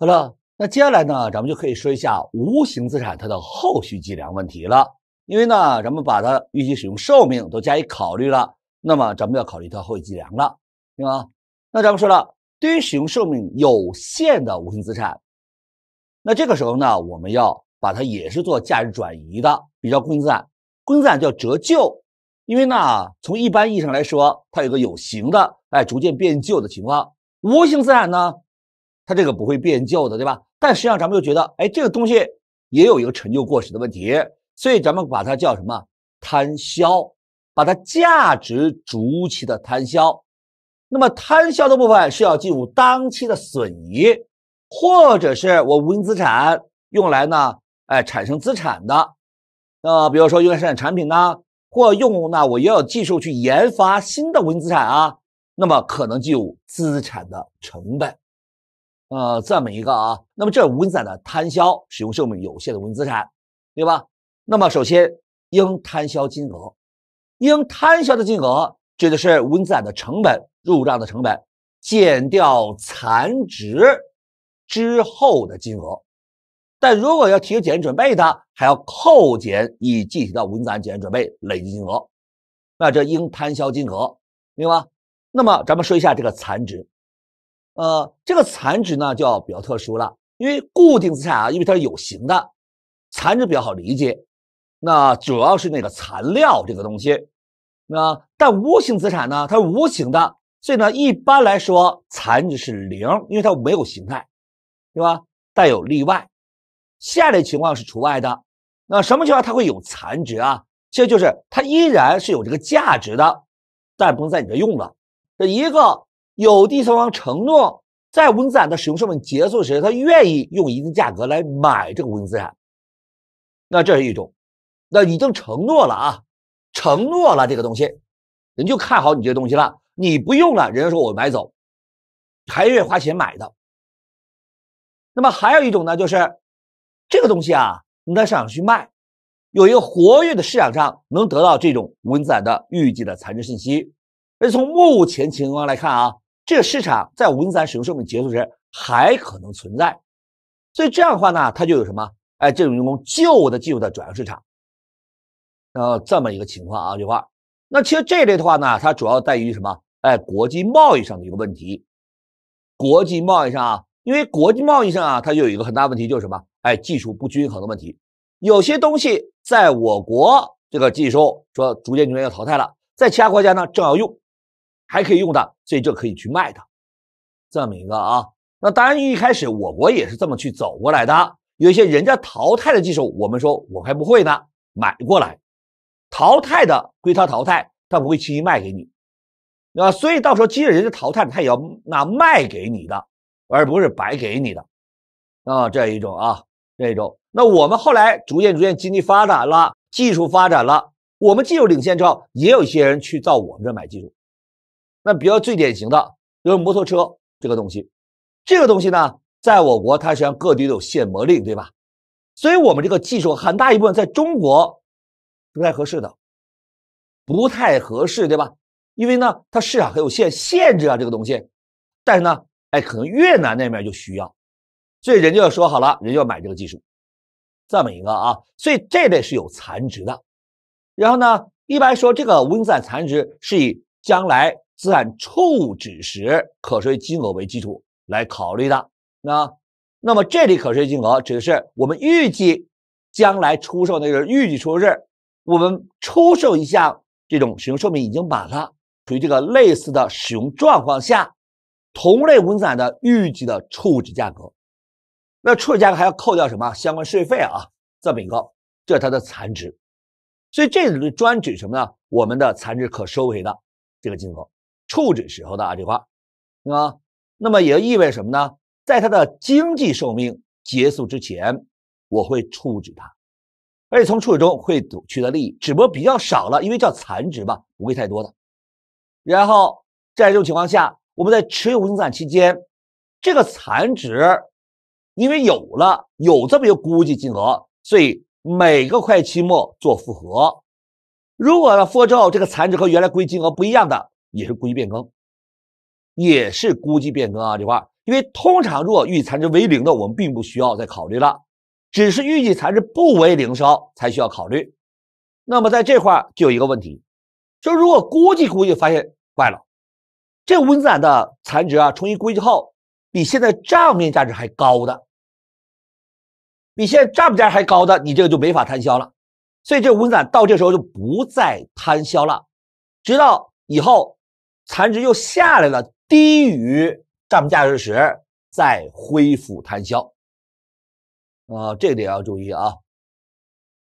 好了，那接下来呢，咱们就可以说一下无形资产它的后续计量问题了。因为呢，咱们把它预计使用寿命都加以考虑了，那么咱们要考虑它后续计量了，行吗？那咱们说了，对于使用寿命有限的无形资产，那这个时候呢，我们要把它也是做价值转移的，比较固定资产，固定资产叫折旧，因为呢，从一般意义上来说，它有个有形的哎逐渐变旧的情况，无形资产呢？它这个不会变旧的，对吧？但实际上咱们就觉得，哎，这个东西也有一个陈旧过时的问题，所以咱们把它叫什么摊销，把它价值逐期的摊销。那么摊销的部分是要计入当期的损益，或者是我无形资产用来呢，哎，产生资产的，呃，比如说用来生产产品呢，或用那我要有技术去研发新的无形资产啊，那么可能计入资产的成本。呃，这么一个啊，那么这无资产的摊销，使用寿命有限的无资产，对吧？那么首先，应摊销金额，应摊销的金额指的是无资产的成本，入账的成本减掉残值之后的金额，但如果要提前准备的，还要扣减已计提的无资产减准备累计金额，那这应摊销金额，明白？那么咱们说一下这个残值。呃，这个残值呢就比较特殊了，因为固定资产啊，因为它是有形的，残值比较好理解。那主要是那个残料这个东西。那但无形资产呢，它是无形的，所以呢一般来说残值是零，因为它没有形态，对吧？但有例外，下列情况是除外的。那什么情况它会有残值啊？其实就是它依然是有这个价值的，但不能在你这用了。这一个。有第三方承诺，在无字资产的使用寿命结束时，他愿意用一定价格来买这个无字资产。那这是一种，那已经承诺了啊，承诺了这个东西，人就看好你这东西了。你不用了，人家说我买走，还愿意花钱买的。那么还有一种呢，就是这个东西啊，你在市场去卖，有一个活跃的市场上能得到这种无字资产的预计的残值信息。而从目前情况来看啊。这个市场在五零三使用寿命结束时还可能存在，所以这样的话呢，它就有什么？哎，这种用旧的技术的转移市场，呃，这么一个情况啊，这块那其实这类的话呢，它主要在于什么？哎，国际贸易上的一个问题。国际贸易上啊，因为国际贸易上啊，它就有一个很大问题，就是什么？哎，技术不均衡的问题。有些东西在我国这个技术说逐渐逐渐要淘汰了，在其他国家呢正要用。还可以用的，所以这可以去卖的，这么一个啊。那当然一开始我国也是这么去走过来的，有一些人家淘汰的技术，我们说我还不会呢，买过来，淘汰的归他淘汰，他不会轻易卖给你啊。所以到时候即使人家淘汰，他也要拿卖给你的，而不是白给你的啊。这一种啊，这一种。那我们后来逐渐逐渐经济发展了，技术发展了，我们技术领先之后，也有一些人去到我们这买技术。那比较最典型的，比如摩托车这个东西，这个东西呢，在我国它实际上各地都有限摩令，对吧？所以我们这个技术很大一部分在中国不太合适的，不太合适，对吧？因为呢，它市场很有限，限制啊这个东西。但是呢，哎，可能越南那面就需要，所以人家要说好了，人家要买这个技术，这么一个啊。所以这类是有残值的。然后呢，一般说这个温散残值是以将来。资产处置时可税金额为基础来考虑的，那那么这里可税金额指的是我们预计将来出售，那个预计出售日，我们出售一项这种使用寿命已经满了，处于这个类似的使用状况下，同类文资产的预计的处置价格。那处理价格还要扣掉什么相关税费啊，这么一个，这是它的残值。所以这里的专指什么呢？我们的残值可收回的这个金额。处置时候的啊这块，啊，那么也就意味什么呢？在它的经济寿命结束之前，我会处置它，而且从处置中会取得利益，只不过比较少了，因为叫残值吧，不会太多的。然后在这种情况下，我们在持有无形资产期间，这个残值因为有了有这么一个估计金额，所以每个会计期末做复核。如果呢复核之后这个残值和原来估计金额不一样的。也是估计变更，也是估计变更啊这块，因为通常如果预计残值为零的，我们并不需要再考虑了，只是预计残值不为零时候才需要考虑。那么在这块就有一个问题，说如果估计估计发现，坏了，这无形资产的残值啊，重新估计后比现在账面价值还高的，比现在账面价值还高的，你这个就没法摊销了，所以这无形资产到这时候就不再摊销了，直到以后。残值又下来了，低于账面价值时再恢复摊销，啊，这个点要注意啊。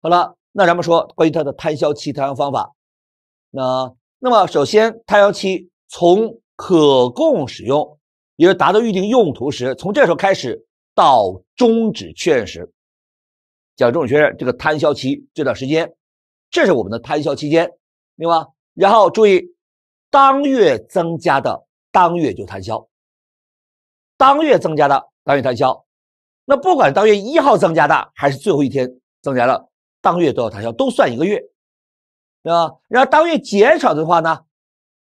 好了，那咱们说关于它的摊销期摊销方法，那那么首先摊销期从可供使用，也就是达到预定用途时，从这时候开始到终止确认时，讲终止确认这个摊销期这段时间，这是我们的摊销期间，白吧？然后注意。当月增加的，当月就摊销；当月增加的，当月摊销。那不管当月一号增加的，还是最后一天增加的，当月都要摊销，都算一个月，对吧？然后当月减少的话呢，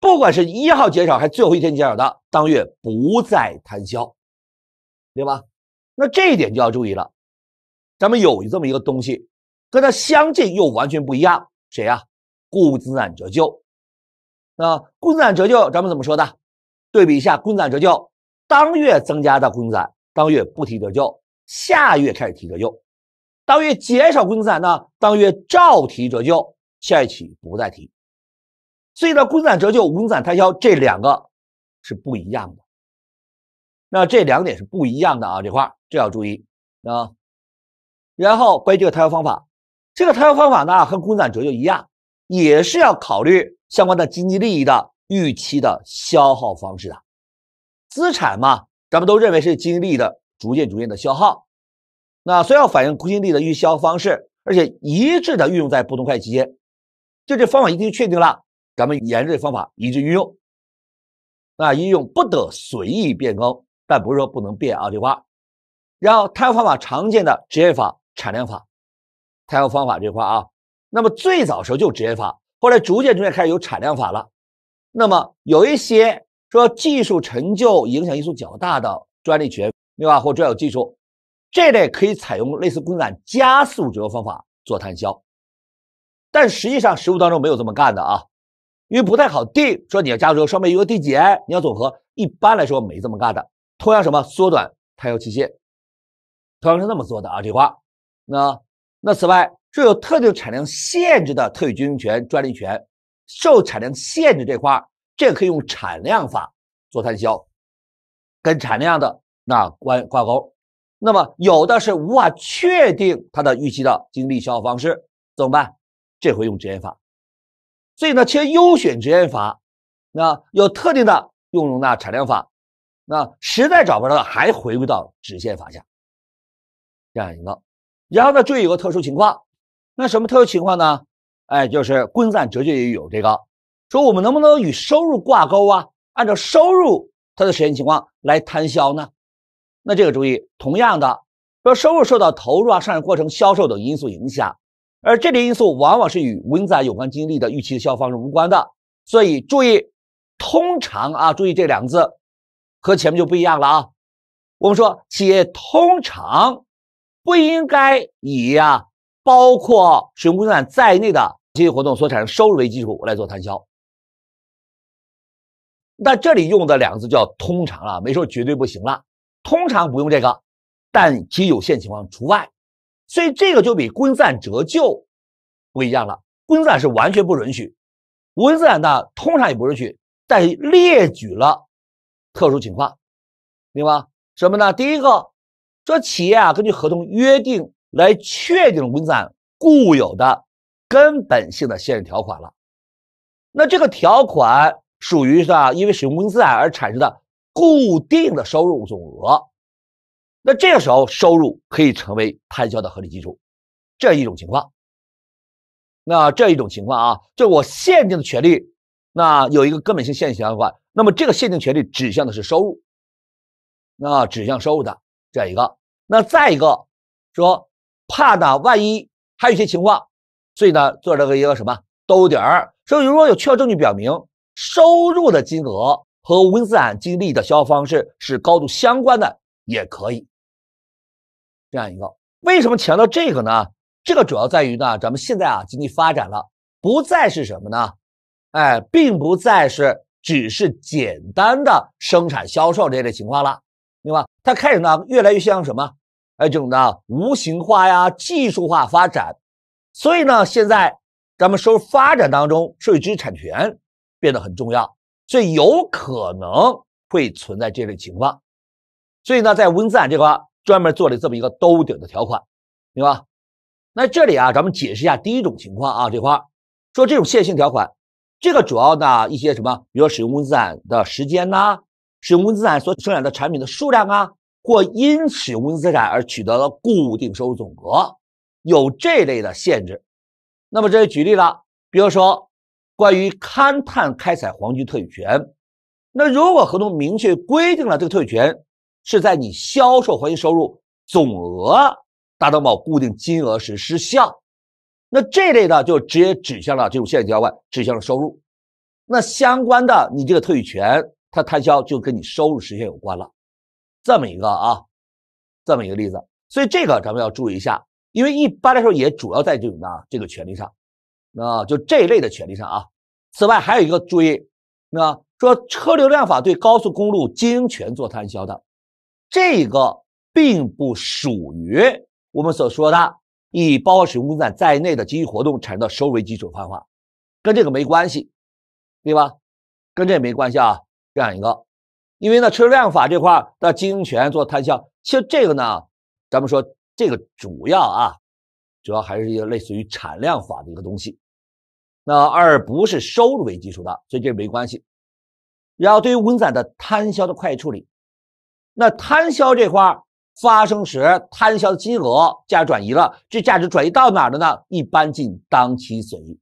不管是一号减少，还是最后一天减少的，当月不再摊销，对吧？那这一点就要注意了。咱们有这么一个东西，跟它相近又完全不一样，谁呀？固资产折旧。那固定资产折旧咱们怎么说的？对比一下，固定资产折旧当月增加的固定资产，当月不提折旧，下月开始提折旧；当月减少固定资产呢，当月照提折旧，下一期不再提。所以呢，固定资产折旧、无形资产摊销这两个是不一样的。那这两点是不一样的啊，这块这要注意啊。然后关于这个摊销方法，这个摊销方法呢和固定资产折旧一样，也是要考虑。相关的经济利益的预期的消耗方式啊，资产嘛，咱们都认为是经济利益的逐渐逐渐的消耗。那所要反映公信力的预销方式，而且一致的运用在不同会计期间，就这方法已经确定了，咱们沿着方法一致运用。那应用不得随意变更，但不是说不能变啊，这块。然后摊销方法常见的职业法、产量法，摊销方法这块啊，那么最早时候就职业法。后来逐渐逐渐开始有产量法了，那么有一些说技术成就影响因素较大的专利权对吧或专有技术，这类可以采用类似公案加速折方法做摊销，但实际上实务当中没有这么干的啊，因为不太好定说你要加速双倍余额递减你要总和，一般来说没这么干的，同样什么缩短摊销期限，同样是那么做的啊这话那。那此外，具有特定产量限制的特许经营权、专利权受产量限制这块，这可以用产量法做摊销，跟产量的那关挂钩。那么有的是无法确定它的预期的经济消耗方式，怎么办？这回用直线法。所以呢，实优选直线法，那有特定的用容纳产量法，那实在找不着还回归到直线法下，这样一个。然后呢，注意有个特殊情况，那什么特殊情况呢？哎，就是温宰折旧也有这个，说我们能不能与收入挂钩啊？按照收入它的实现情况来摊销呢？那这个注意，同样的，说收入受到投入啊、生产过程、销售等因素影响，而这些因素往往是与温宰有关经历的预期的效方式无关的。所以注意，通常啊，注意这两个字，和前面就不一样了啊。我们说企业通常。不应该以呀，包括使用公定在内的经济活动所产生收入为基础来做摊销。那这里用的两个字叫“通常”啊，没说绝对不行了。通常不用这个，但其有限情况除外。所以这个就比公定资产折旧不一样了。公定资产是完全不允许，无形资产的通常也不允许，但列举了特殊情况，明白吗？什么呢？第一个。说企业啊，根据合同约定来确定公司啊固有的、根本性的限制条款了。那这个条款属于是啊，因为使用公司啊而产生的固定的收入总额。那这个时候收入可以成为摊销的合理基础，这一种情况。那这一种情况啊，就我限定的权利，那有一个根本性限制条款。那么这个限定权利指向的是收入，那指向收入的。这样一个，那再一个说怕呢，万一还有一些情况，所以呢做这个一个什么兜底儿。所以，如果有确凿证据表明收入的金额和无因资产经历的消耗方式是高度相关的，也可以这样一个。为什么强调这个呢？这个主要在于呢，咱们现在啊经济发展了，不再是什么呢？哎，并不再是只是简单的生产销售这类情况了。对吧？它开始呢，越来越像什么？哎，这种的无形化呀、技术化发展。所以呢，现在咱们说发展当中，税知识产权变得很重要，所以有可能会存在这类情况。所以呢，在温散这块专门做了这么一个兜底的条款，对吧？那这里啊，咱们解释一下第一种情况啊，这块说这种线性条款，这个主要呢一些什么，比如说使用温散的时间呢？使用公形资产所生产的产品的数量啊，或因使用公形资产而取得的固定收入总额，有这类的限制。那么这里举例了，比如说关于勘探开采黄金特许权，那如果合同明确规定了这个特许权是在你销售黄金收入总额达到某固定金额时失效，那这类的就直接指向了这种限制条款，指向了收入。那相关的你这个特许权。它摊销就跟你收入实现有关了，这么一个啊，这么一个例子，所以这个咱们要注意一下，因为一般来说也主要在这种呢这个权利上，那就这一类的权利上啊。此外还有一个注意，那说车流量法对高速公路经营权做摊销的，这个并不属于我们所说的以包括使用公产在内的经济活动产生的收入为基础摊化，跟这个没关系，对吧？跟这没关系啊。这样一个，因为呢，车辆法这块的那经营权做摊销，其实这个呢，咱们说这个主要啊，主要还是一个类似于产量法的一个东西，那而不是收入为基础的，所以这没关系。然后对于文散的摊销的会计处理，那摊销这块发生时摊销的金额价值转移了，这价值转移到哪儿了呢？一般进当期损益，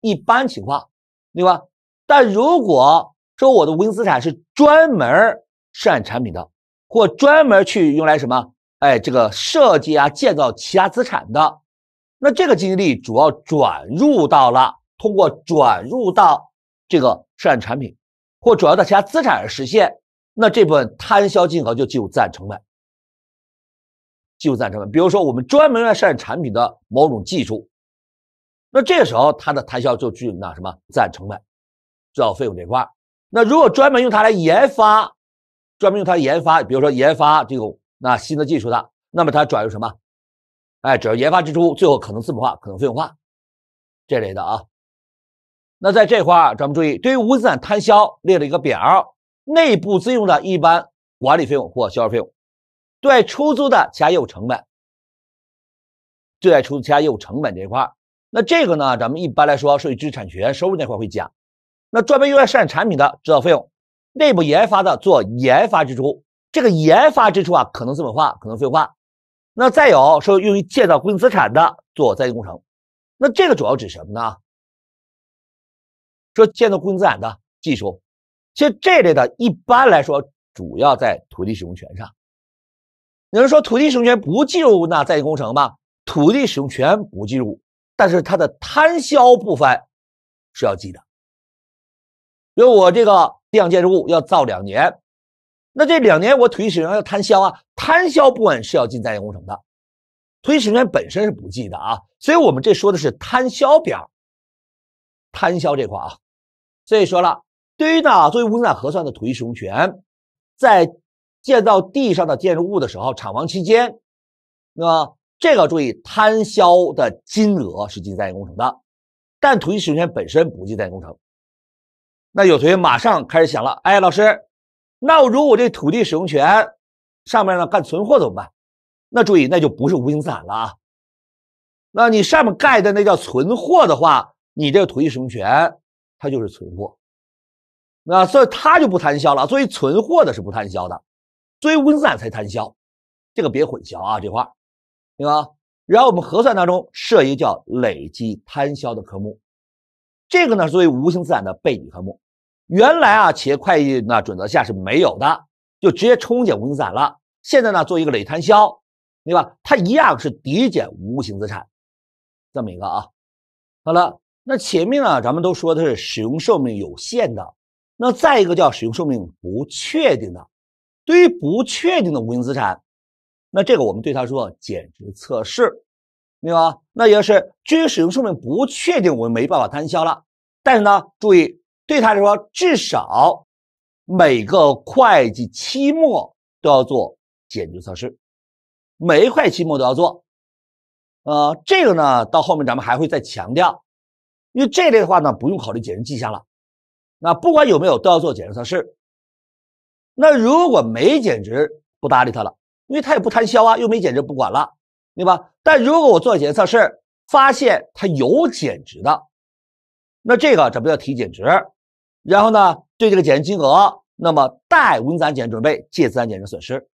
一般情况，对吧？但如果说我的无形资产是专门生产产品的，或专门去用来什么？哎，这个设计啊，建造其他资产的，那这个经济力主要转入到了通过转入到这个生产产品，或转入到其他资产而实现，那这部分摊销金额就计入资产成本，计入资产成本。比如说我们专门用生产产品的某种技术，那这时候它的摊销就计入那什么资产成本，制造费用这块。那如果专门用它来研发，专门用它研发，比如说研发这种那新的技术的，那么它转入什么？哎，转入研发支出，最后可能资本化，可能费用化这类的啊。那在这块儿，咱们注意，对于无资产摊销列了一个表，内部自用的一般管理费用或销售费用，对出租的其他业务成本，对出租其他业务成本这一块儿，那这个呢，咱们一般来说，属于知识产权收入那块会讲。那专门用来生产产品的制造费用，内部研发的做研发支出，这个研发支出啊，可能资本化，可能费用化。那再有说用于建造固定资产的做在建工程，那这个主要指什么呢？说建造固定资产的技术，其实这类的一般来说主要在土地使用权上。有人说土地使用权不计入那在建工程吗？土地使用权不计入，但是它的摊销部分是要记的。比如我这个地上建筑物要造两年，那这两年我土地使用权要摊销啊，摊销部分是要进在建工程的，土地使用权本身是不计的啊。所以我们这说的是摊销表，摊销这块啊。所以说了，对于呢作为资产核算的土地使用权，在建造地上的建筑物的时候，厂房期间，那这个注意摊销的金额是进在建工程的，但土地使用权本身不计在建工程。那有同学马上开始想了，哎，老师，那我如果这土地使用权上面呢干存货怎么办？那注意，那就不是无形资产了啊。那你上面盖的那叫存货的话，你这个土地使用权它就是存货。那所以它就不摊销了，作为存货的是不摊销的，作为无形资产才摊销。这个别混淆啊，这块，对吧？然后我们核算当中设一个叫累计摊销的科目，这个呢作为无形资产的背抵科目。原来啊，企业会计呢准则下是没有的，就直接冲减无形资产了。现在呢，做一个累摊销，对吧？它一样是抵减无形资产，这么一个啊。好了，那前面呢，咱们都说它是使用寿命有限的，那再一个叫使用寿命不确定的。对于不确定的无形资产，那这个我们对它说减值测试，对吧？那也是，至于使用寿命不确定，我们没办法摊销了。但是呢，注意。对他来说，至少每个会计期末都要做减值测试，每一块期末都要做。呃，这个呢，到后面咱们还会再强调，因为这类的话呢，不用考虑减值迹象了。那不管有没有都要做减值测试。那如果没减值，不搭理他了，因为他也不摊销啊，又没减值，不管了，对吧？但如果我做减值测试，发现他有减值的，那这个怎么叫提减值？然后呢，对这个减值金额，那么贷无形资产准备，借资产减值损失。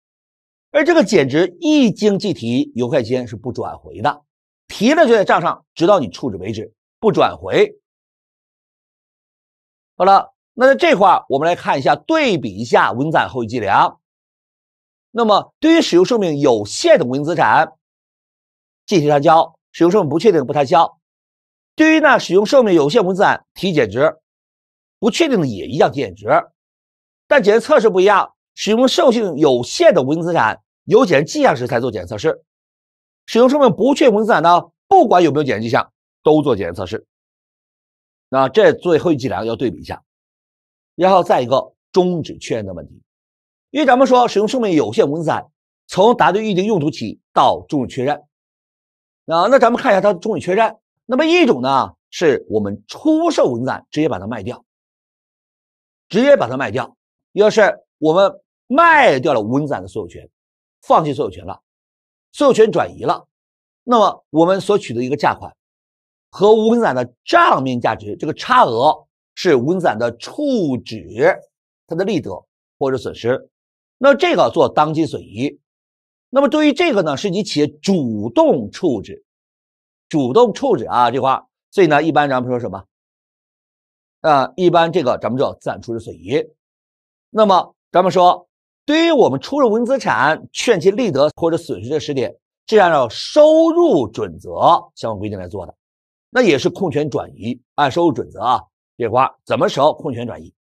而这个减值一经计提，有会钱是不转回的，提了就在账上，直到你处置为止，不转回。好了，那在这块我们来看一下，对比一下文形资产后续计量。那么，对于使用寿命有限的无形资产计提摊销，使用寿命不确定不摊销。对于呢，使用寿命有限无资产提减值。不确定的也一样减值，但减值测试不一样。使用寿命有限的无形资产，有减值迹象时才做减值测试；使用寿命不确定无形资产呢，不管有没有减值迹象，都做减值测试。那这最后一计量要对比一下，然后再一个终止确认的问题，因为咱们说使用寿命有限无形资产，从达到预定用途起到终止确认。啊，那咱们看一下它的终止确认。那么一种呢，是我们出售无形资产，直接把它卖掉。直接把它卖掉。要是我们卖掉了无形资的所有权，放弃所有权了，所有权转移了，那么我们所取得一个价款和无形资的账面价值这个差额是无形资的处置它的利得或者损失，那这个做当期损益。那么对于这个呢，是你企业主动处置，主动处置啊这块，所以呢，一般咱们说什么？呃，一般这个咱们叫资产处置损益。那么咱们说，对于我们出了无形资产、劝其利得或者损失的时点，这按照收入准则相关规定来做的，那也是控权转移，按收入准则啊这块怎么时候控权转移？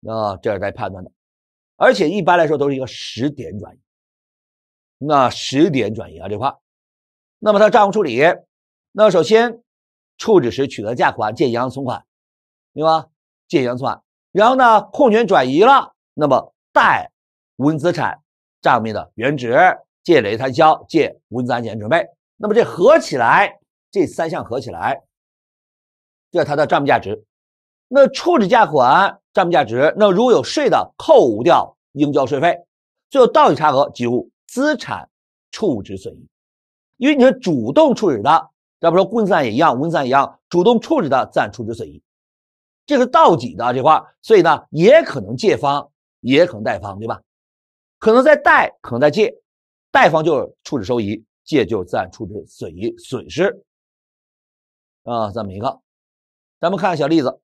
那这是来判断的，而且一般来说都是一个时点转移。那时点转移啊这块，那么它账务处理，那首先处置时取得价款借银行存款。对吧？借银算，然后呢，控权转移了，那么贷无形资产账面的原值，借累计摊销，借无形资产减值准备。那么这合起来，这三项合起来，这是它的账面价值。那处置价款账面价值，那如果有税的，扣掉应交税费，最后倒底差额即为资产处置损益。因为你是主动处置的，咱不说固定资产也一样，无形资产一样，主动处置的然处置损益。这是到底的这块，所以呢，也可能借方，也可能贷方，对吧？可能在贷，可能在借，贷方就是处置收益，借就是自然处置损益损失。啊，这么一个，咱们看小例子。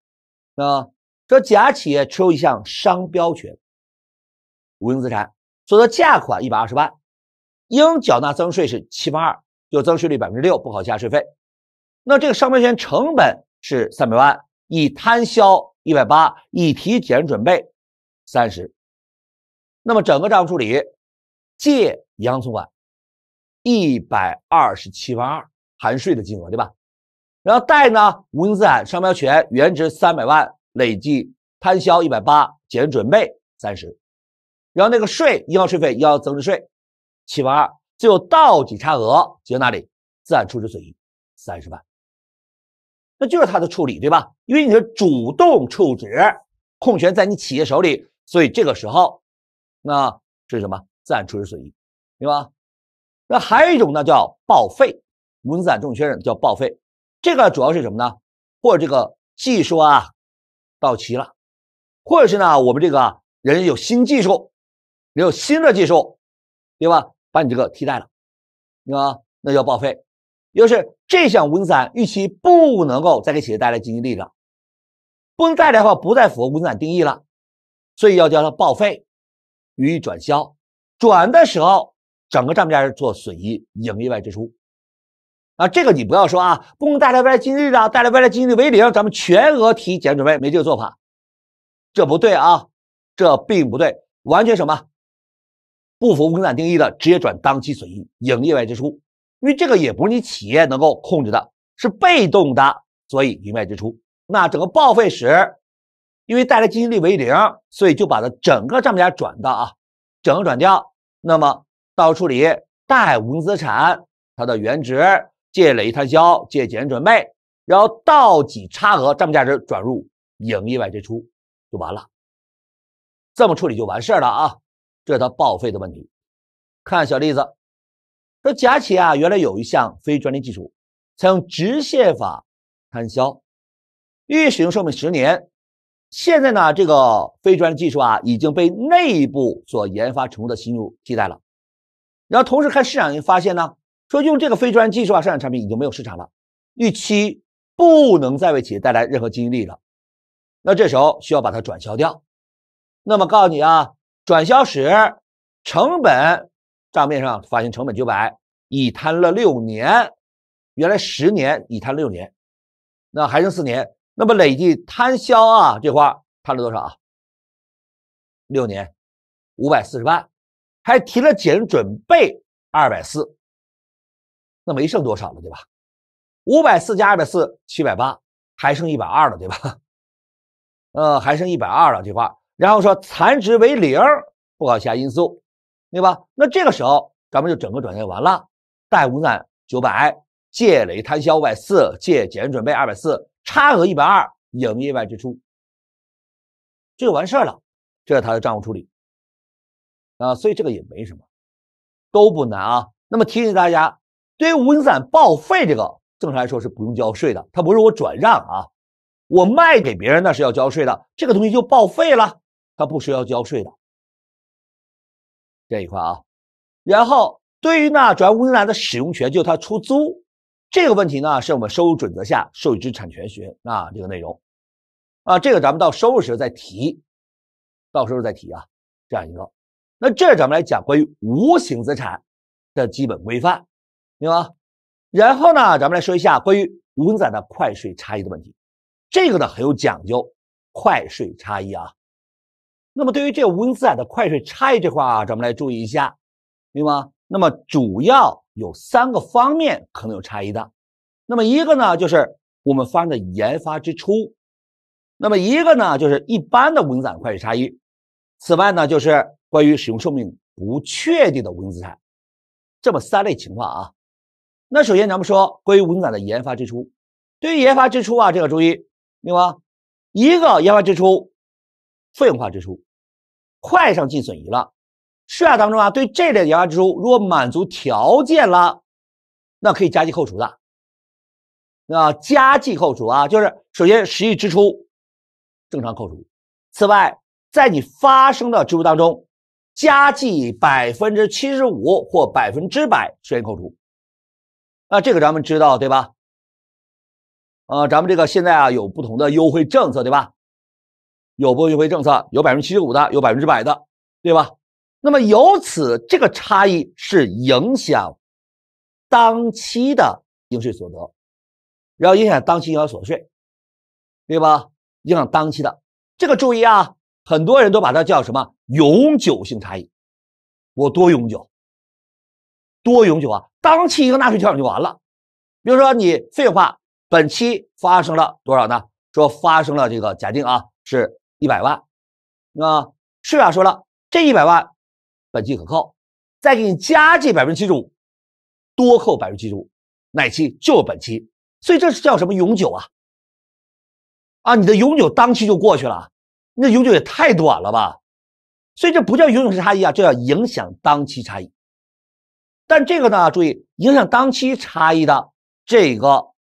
啊，说甲企业持有一项商标权，无形资产，所得价款一百二十万，应缴纳增值税是七八二，就增值税率百分之六，不好加税费。那这个商标权成本是三百万。已摊销一百八，已提减准备三十，那么整个账务处理，借银行存款一百二十七万二，含税的金额对吧？然后贷呢无形资产商标权原值三百万，累计摊销一百八，减准备三十，然后那个税，银行税费要增值税七万二，最后到底差额结哪里？资产处置损益三十万。那就是他的处理，对吧？因为你是主动处置，控权在你企业手里，所以这个时候，那是什么？自然处置损益，对吧？那还有一种呢，叫报废，无资产重确认叫报废。这个主要是什么呢？或者这个技术啊到期了，或者是呢，我们这个人有新技术，人有新的技术，对吧？把你这个替代了，对吧？那叫报废。就是这项固定资产预期不能够再给企业带来经济利益，不能带来的话不再符合固定资产定义了，所以要叫它报废，予以转销。转的时候，整个账面价值做损益，营业外支出。啊，这个你不要说啊，不能带来未来经济利益，带来未来经济利益为零，咱们全额提减值准备，没这个做法，这不对啊，这并不对，完全什么，不符合固定资产定义的，直接转当期损益，营业外支出。因为这个也不是你企业能够控制的，是被动的，所以营业外支出。那整个报废时，因为带来经济利为零，所以就把它整个账面价转到啊，整个转掉。那么到处理，贷无形资产它的原值借累计摊销借减值准备，然后到几差额账面价值转入营外支出就完了，这么处理就完事了啊。这是它报废的问题。看小例子。说甲企业啊，原来有一项非专利技术，采用直线法摊销，预计使用寿命十年。现在呢，这个非专利技术啊已经被内部所研发成功的新物替代了。然后同时看市场发现呢，说用这个非专利技术啊，生产产品已经没有市场了，预期不能再为企业带来任何经济利益了。那这时候需要把它转销掉。那么告诉你啊，转销时成本。账面上发行成本九百，已摊了六年，原来十年已摊六年，那还剩四年，那么累计摊销啊这块摊了多少啊？六年五百四十万，还提了减准备二百四，那没剩多少了对吧？五百四加二百四七百八，还剩一百二了对吧？呃，还剩一百二了这块，然后说残值为零，不考其他因素。对吧？那这个时候咱们就整个转移完了。贷无形资产九百，借累摊销五百四，借减值准备二百四，差额一百二，营业外支出，这就完事了。这是它的账务处理啊。所以这个也没什么，都不难啊。那么提醒大家，对于无形资产报废这个，正常来说是不用交税的。它不是我转让啊，我卖给别人那是要交税的。这个东西就报废了，它不需要交税的。这一块啊，然后对于呢转要无形资产的使用权，就是它出租这个问题呢，是我们收入准则下受让产权学啊这个内容啊，这个咱们到收入时候再提，到时候再提啊这样一个。那这咱们来讲关于无形资产的基本规范，明白？然后呢，咱们来说一下关于无形资产的快税差异的问题，这个呢很有讲究，快税差异啊。那么对于这个无形资产的会计差异这块啊，咱们来注意一下，明白吗？那么主要有三个方面可能有差异的。那么一个呢就是我们发生的研发支出，那么一个呢就是一般的无形资产会计差异。此外呢就是关于使用寿命不确定的无形资产，这么三类情况啊。那首先咱们说关于无形资产的研发支出，对于研发支出啊，这个注意，明白吗？一个研发支出。费用化支出，快上进损仪了。税法当中啊，对这类研发支出，如果满足条件了，那可以加计扣除的。那加计扣除啊，就是首先实际支出，正常扣除。此外，在你发生的支出当中，加计百分之七十五或百分之百实现扣除。那这个咱们知道对吧？呃，咱们这个现在啊有不同的优惠政策对吧？有拨允费优惠政策，有百分之七十五的，有百分之百的，对吧？那么由此这个差异是影响当期的应税所得，然后影响当期应交所得税，对吧？影响当期的这个注意啊，很多人都把它叫什么永久性差异，我多永久，多永久啊！当期一个纳税调整就完了。比如说你废话，本期发生了多少呢？说发生了这个，假定啊是。一百万，那税法说了，这一百万本期可扣，再给你加这百分之七十五，多扣百分之七十五，哪期就是本期，所以这是叫什么永久啊？啊，你的永久当期就过去了，那永久也太短了吧？所以这不叫永久性差异啊，这叫影响当期差异。但这个呢，注意影响当期差异的这个，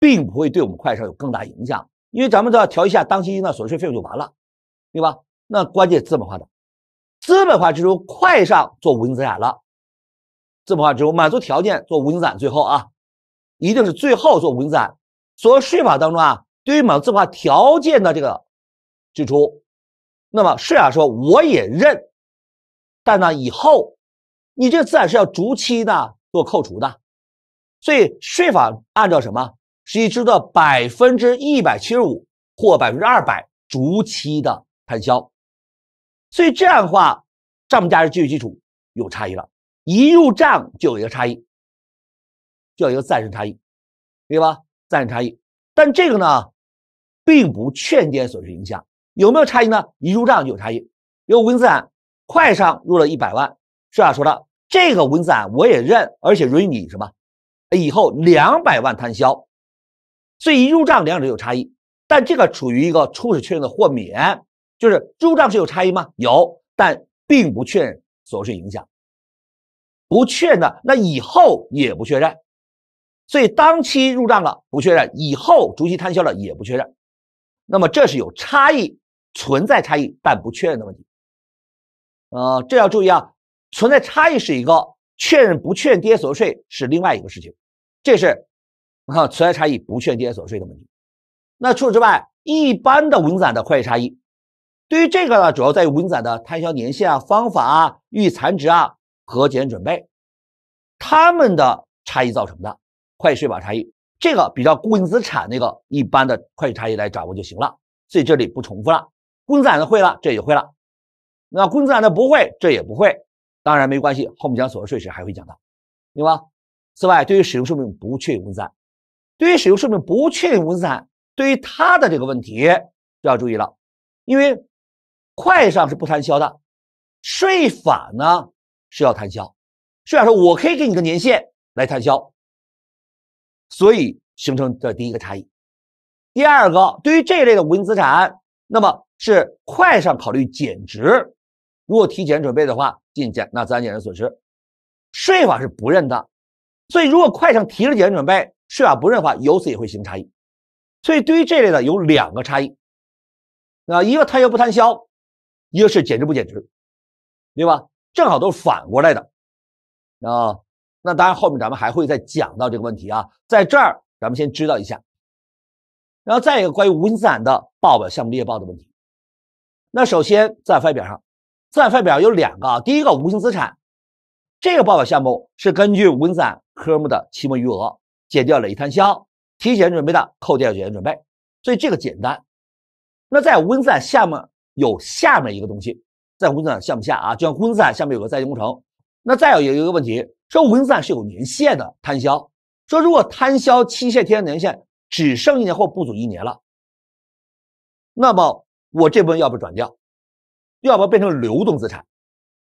并不会对我们快车有更大影响。因为咱们都要调一下当期的所得税费用就完了，对吧？那关键资本化的资本化支出快上做无形资产了，资本化支出满足条件做无形资产，最后啊，一定是最后做无形资产。所以税法当中啊，对于满足资本化条件的这个支出，那么税法说我也认，但呢以后你这个资产是要逐期的做扣除的，所以税法按照什么？实际支的百分之一百七十五或百分之二百逐期的摊销，所以这样的话，账目价值基础有差异了。一入账就有一个差异，就有一个暂时差异，对吧？暂时差异，但这个呢，并不确认损失影响。有没有差异呢？一入账就有差异。有无形资产，快上入了一百万，是啊，说了这个无形资产我也认，而且允许你什么，以后两百万摊销。所以入账两者有差异，但这个处于一个初始确认的豁免，就是入账是有差异吗？有，但并不确认所得税影响。不确认的，那以后也不确认。所以当期入账了不确认，以后逐期摊销了也不确认。那么这是有差异，存在差异，但不确认的问题。呃，这要注意啊，存在差异是一个确认不确认跌所得税是另外一个事情，这是。存在差异，不确定企所得税的问题。那除此之外，一般的文形资产的会计差异，对于这个呢，主要在于文形资产的摊销年限啊、方法啊、预残值啊、和减准备，他们的差异造成的会计税法差异，这个比较固定资产那个一般的会计差异来掌握就行了。所以这里不重复了，固定资产的会了，这也会了。那固定资产的不会，这也不会，当然没关系，后面讲所得税时还会讲到，明白？此外，对于使用寿命不确定无资产。对于使用寿命不确定无资产，对于它的这个问题就要注意了，因为快上是不摊销的，税法呢是要摊销，税法说我可以给你个年限来摊销，所以形成的第一个差异。第二个，对于这一类的无形资产，那么是快上考虑减值，如果提前准备的话进减，那自然减值损失，税法是不认的，所以如果快上提了减值准备。税法不认的话，由此也会形成差异。所以对于这类的有两个差异啊，一个摊销不摊销，一个是减值不减值，对吧？正好都是反过来的啊。那当然后面咱们还会再讲到这个问题啊，在这儿咱们先知道一下。然后再一个关于无形资产的报表项目列报的问题。那首先资负债表上，资产负债表有两个啊，第一个无形资产这个报表项目是根据无形资产科目的期末余额。减掉了一摊销，提前准备的扣掉提前准备，所以这个简单。那在温散下面有下面一个东西，在温散下目下啊，就像温散下面有个在建工程。那再有一个问题，说温散是有年限的摊销，说如果摊销期限天年限只剩一年或不足一年了，那么我这部分要不要转掉，要不要变成流动资产？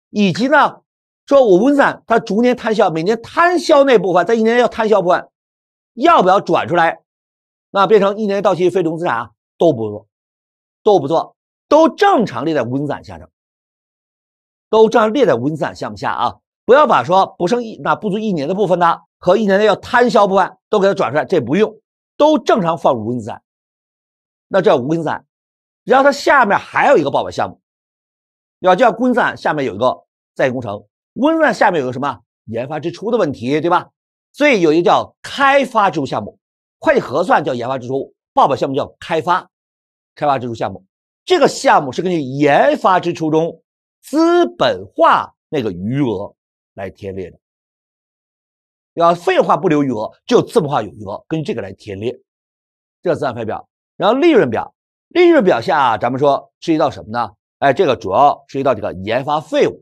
以及呢，说我温散它逐年摊销，每年摊销那部分，在一年要摊销部分。要不要转出来？那变成一年到期非流动资产啊？都不做，都不做，都正常列在无形资产下头，都正常列在无形资产项目下啊！不要把说不剩一那不足一年的部分呢和一年内要摊销部分都给它转出来，这不用，都正常放入无形资产。那叫无形资产，然后它下面还有一个报表项目，叫无形资产下面有一个在建工程，无形资产下面有个什么研发支出的问题，对吧？所以有一个叫开发支出项目，会计核算叫研发支出，报表项目叫开发，开发支出项目，这个项目是根据研发支出中资本化那个余额来填列的，要费用化不留余额，只有资本化有余额，根据这个来填列，这资产负债表。然后利润表，利润表下咱们说涉及到什么呢？哎，这个主要涉及到这个研发费用，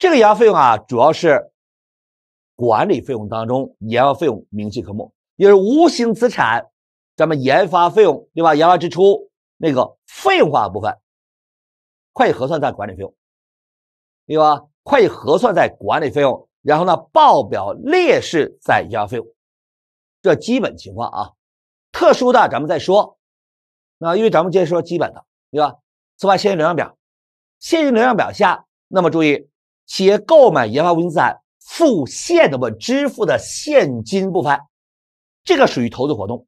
这个研发费用啊，主要是。管理费用当中研发费用明细科目也是无形资产，咱们研发费用对吧？研发支出那个费用化部分，会计核算在管理费用，对吧？会计核算在管理费用，然后呢，报表列示在研发费用，这基本情况啊。特殊的咱们再说，那因为咱们天说基本的，对吧？此外，现金流量表，现金流量表下，那么注意，企业购买研发无形资产。付现的我支付的现金部分，这个属于投资活动。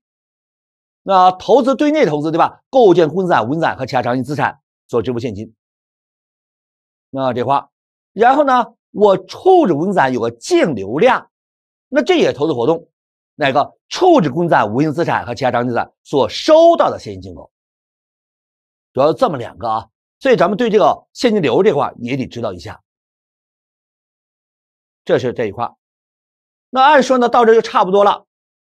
那投资对内投资对吧？构建公资、无形资和其他长期资产所支付现金。那这块，然后呢，我处置司资有个净流量，那这也投资活动，哪个处置司资、无形资产和其他长期资产所收到的现金金额。主要这么两个啊，所以咱们对这个现金流这块也得知道一下。这是这一块那按说呢，到这就差不多了。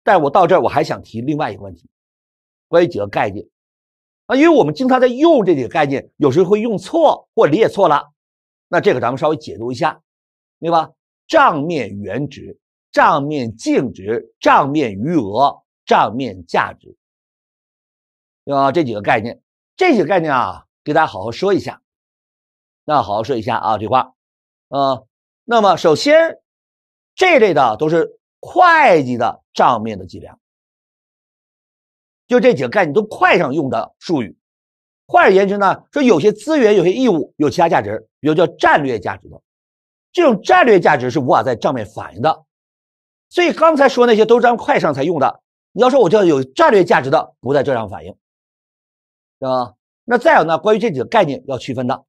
但我到这儿，我还想提另外一个问题，关于几个概念。啊，因为我们经常在用这几个概念，有时候会用错或理解错了。那这个咱们稍微解读一下，对吧？账面原值、账面净值、账面余额、账面价值，啊，这几个概念，这几个概念啊，给大家好好说一下。那好好说一下啊，这块儿，啊。那么，首先，这类的都是会计的账面的计量，就这几个概念都快上用的术语。换而言之呢，说有些资源、有些义务、有其他价值，比如叫战略价值的，这种战略价值是无法在账面反映的。所以刚才说那些都是快上才用的。你要说我这有战略价值的，不在账上反映，对吧？那再有呢，关于这几个概念要区分的。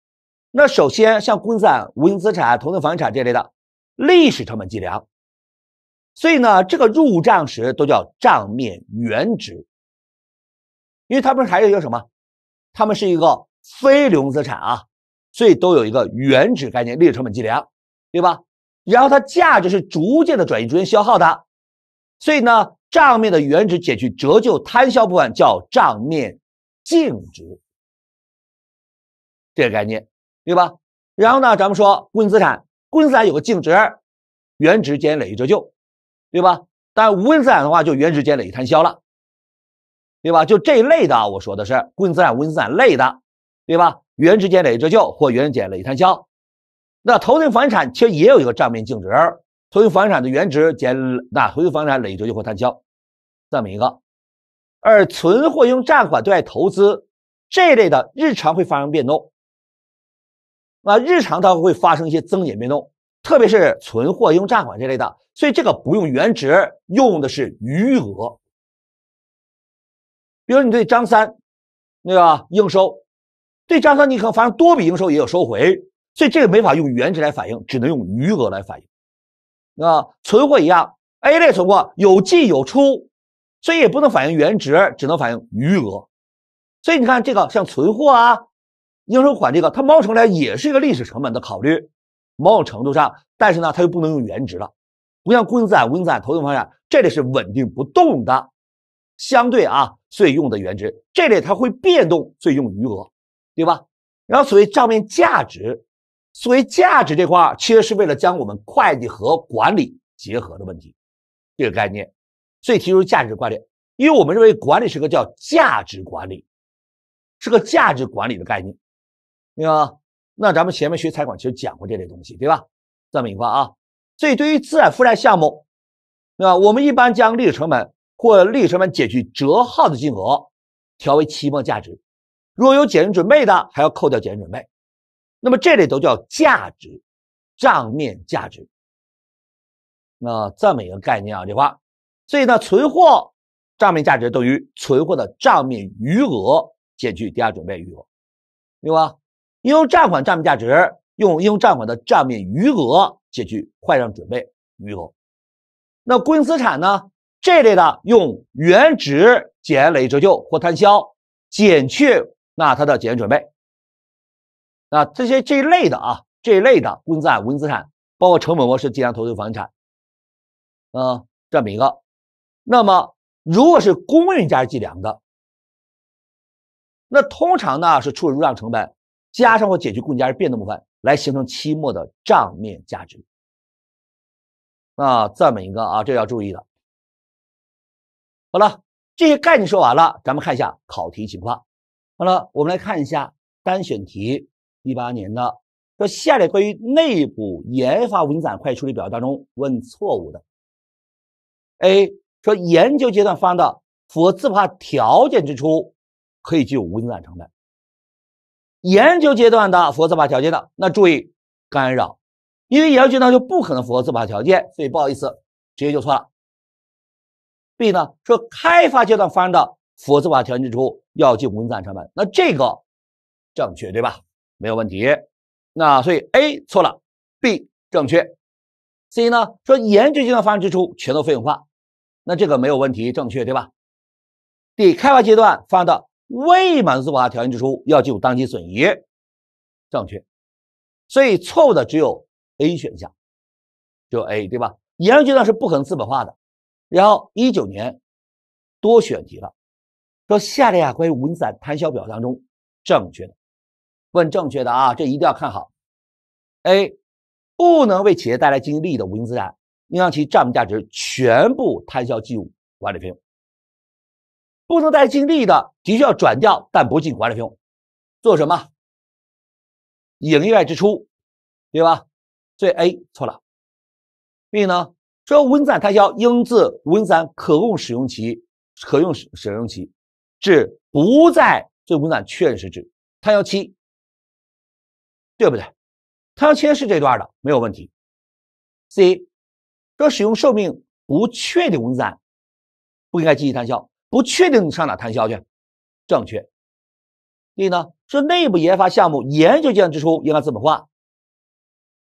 那首先，像固定资产、无形资产、投资房地产这类的，历史成本计量。所以呢，这个入账时都叫账面原值，因为他们还有一个什么？他们是一个非流动资产啊，所以都有一个原值概念，历史成本计量，对吧？然后它价值是逐渐的转移、逐渐消耗的，所以呢，账面的原值减去折旧摊销部分叫账面净值，这个概念。对吧？然后呢，咱们说固定资产，固定资产有个净值，原值减累计折旧，对吧？但无形资产的话，就原值减累计摊销了，对吧？就这一类的，我说的是固定资产、无形资产类的，对吧？原值减累计折旧或原值减累计摊销。那投资性房产其实也有一个账面净值，投资房产的原值减那投资房产累计折旧或摊销，这么一个。而存货用账款对外投资这一类的，日常会发生变动。那日常它会发生一些增减变动，特别是存货、用账款这类的，所以这个不用原值，用的是余额。比如你对张三，那个应收对张三，你可能发生多笔应收也有收回，所以这个没法用原值来反映，只能用余额来反映。啊，存货一样，A 类存货有进有出，所以也不能反映原值，只能反映余额。所以你看这个像存货啊。应收款这个，它某种程度上也是一个历史成本的考虑，某种程度上，但是呢，它又不能用原值了，不像固定资产、无形资产、投资方向这里是稳定不动的，相对啊，所以用的原值，这里它会变动，所以用余额，对吧？然后，所谓账面价值，所谓价值这块，其实是为了将我们会计和管理结合的问题，这个概念，所以提出价值观念，因为我们认为管理是个叫价值管理，是个价值管理的概念。对吧？那咱们前面学财管其实讲过这类东西，对吧？这么一块啊，所以对于资产负债项目，对吧？我们一般将利史成本或利史成本减去折号的金额调为期末价值，如果有减值准备的，还要扣掉减值准备。那么这类都叫价值，账面价值。那这么一个概念啊，这块，所以呢，存货账面价值等于存货的账面余额减去第二准备余额，明白？应用账款账面价值，用应用账款的账面余额减去坏账准备余额。那固定资产呢？这类的用原值减累计折旧或摊销，减去那它的减值准备。那这些这一类的啊，这一类的固定资产、无形资产，包括成本模式计量投资房地产，嗯，这么一个。那么如果是公允价值计量的，那通常呢是处理入账成本。加上或减去固定价值变动部分，来形成期末的账面价值。啊，这么一个啊，这要注意的。好了，这些概念说完了，咱们看一下考题情况。好了，我们来看一下单选题，一八年的说，下列关于内部研发无形资产会计处理表当中，问错误的。A 说，研究阶段发生的符合自本化条件支出，可以计入无形资产成本。研究阶段的符合自本条件的，那注意干扰，因为研究阶段就不可能符合自本条件，所以不好意思，直接就错了。B 呢说开发阶段发生的符合自本条件支出要计入生产成本，那这个正确对吧？没有问题。那所以 A 错了，B 正确。C 呢说研究阶段发生支出全都费用化，那这个没有问题，正确对吧？D 开发阶段发生的。未满足资本化条件支出要计入当期损益，正确，所以错误的只有 A 选项，就 A 对吧？研究阶段是不可能资本化的。然后一九年多选题了，说下列关于无形资产摊销表当中正确的，问正确的啊，这一定要看好。A，不能为企业带来经济利益的无形资产，应当其账面价值全部摊销计入管理费用。不能再尽利的，的确要转掉，但不进管理费用，做什么？营业外支出，对吧？所以 A 错了。B 呢？说温赞摊销应自温赞可供使用期、可用使用期至不在最温赞确认时止，摊销期，对不对？摊销期是这段的，没有问题。C 说使用寿命不确定文赞，不应该计提摊销。不确定你上哪摊销去？正确。D 呢？说内部研发项目研究阶段支出应该怎么化。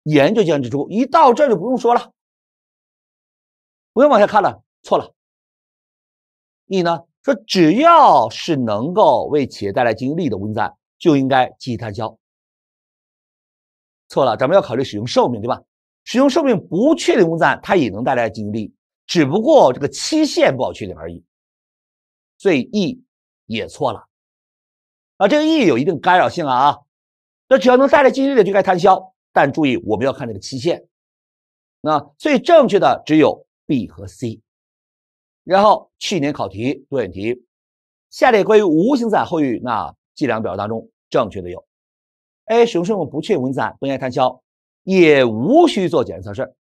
研究阶段支出一到这就不用说了，不用往下看了。错了。D 呢？说只要是能够为企业带来经济利益的公赞就应该积极摊销。错了，咱们要考虑使用寿命，对吧？使用寿命不确定公赞它也能带来经济利益，只不过这个期限不好确定而已。所以 E 也错了啊，这个 E 有一定干扰性啊啊。那只要能带来经济的就该摊销，但注意我们要看这个期限。那最正确的只有 B 和 C。然后去年考题多选题，下列关于无形资产后续那计量表当中正确的有：A 使用寿命不确定文资产不应该摊销，也无需做减值测试。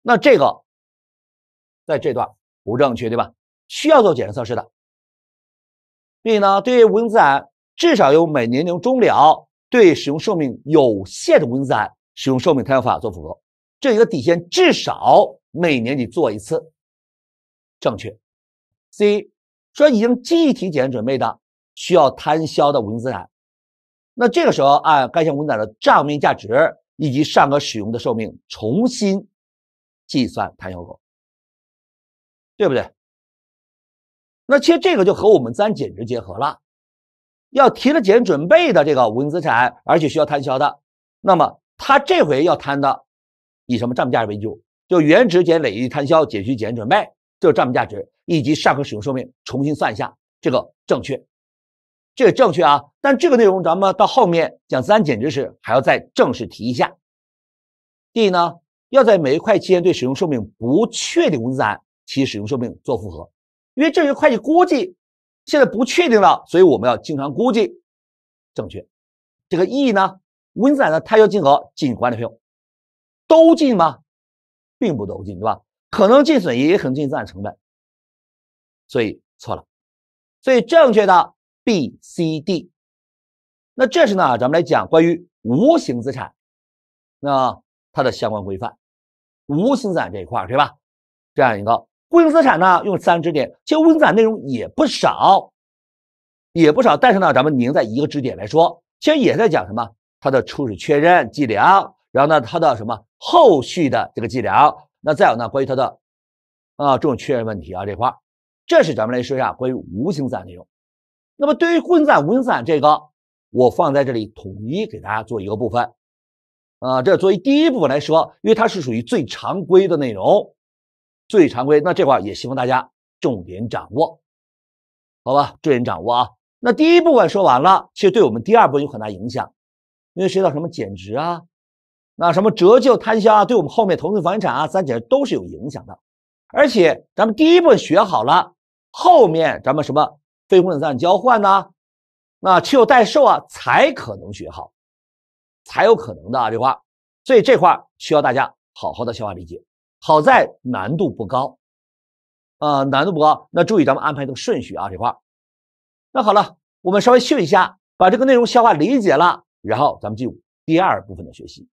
那这个在这段不正确，对吧？需要做检验测试的，B 呢？对于无形资产，至少有每年年终了，对使用寿命有限的无形资产，使用寿命摊销法做符合，这一个底线，至少每年得做一次。正确。C 说已经计提检验准备的，需要摊销的无形资产，那这个时候按该项无形资产的账面价值以及上个使用的寿命重新计算摊销额，对不对？那其实这个就和我们自然减值结合了，要提了减准备的这个无形资产，而且需要摊销的，那么他这回要摊的以什么账面价值为主？就原值减累计摊销减去减准备，这是账面价值，以及上合使用寿命重新算一下，这个正确，这个正确啊。但这个内容咱们到后面讲自然减值时还要再正式提一下。D 呢，要在每一块期间对使用寿命不确定无形资产其使用寿命做复核。因为这些会计估计现在不确定了，所以我们要经常估计。正确，这个 E 呢，无形资产的摊销金额进管理费用，都进吗？并不都进，对吧？可能进损益，也能进资产成本，所以错了。所以正确的 B、C、D。那这是呢，咱们来讲关于无形资产，那它的相关规范，无形资产这一块，对吧？这样一个。固定资产呢，用三个支点，其实固定资产内容也不少，也不少。但是呢，咱们拧在一个支点来说，其实也在讲什么？它的初始确认、计量，然后呢，它的什么后续的这个计量？那再有呢，关于它的啊这种确认问题啊这块，这是咱们来说一下关于无形资产内容。那么对于固定资产、无形资产这个，我放在这里统一给大家做一个部分啊，这作为第一部分来说，因为它是属于最常规的内容。最常规，那这块也希望大家重点掌握，好吧？重点掌握啊！那第一部分说完了，其实对我们第二部分有很大影响，因为涉及到什么减值啊，那什么折旧摊销啊，对我们后面投资房地产啊，咱讲都是有影响的。而且咱们第一部分学好了，后面咱们什么非货币资产交换呢，那持有待售啊，才可能学好，才有可能的啊！这块，所以这块需要大家好好的消化理解。好在难度不高，啊，难度不高。那注意咱们安排的顺序啊，这块那好了，我们稍微训一下，把这个内容消化理解了，然后咱们进入第二部分的学习。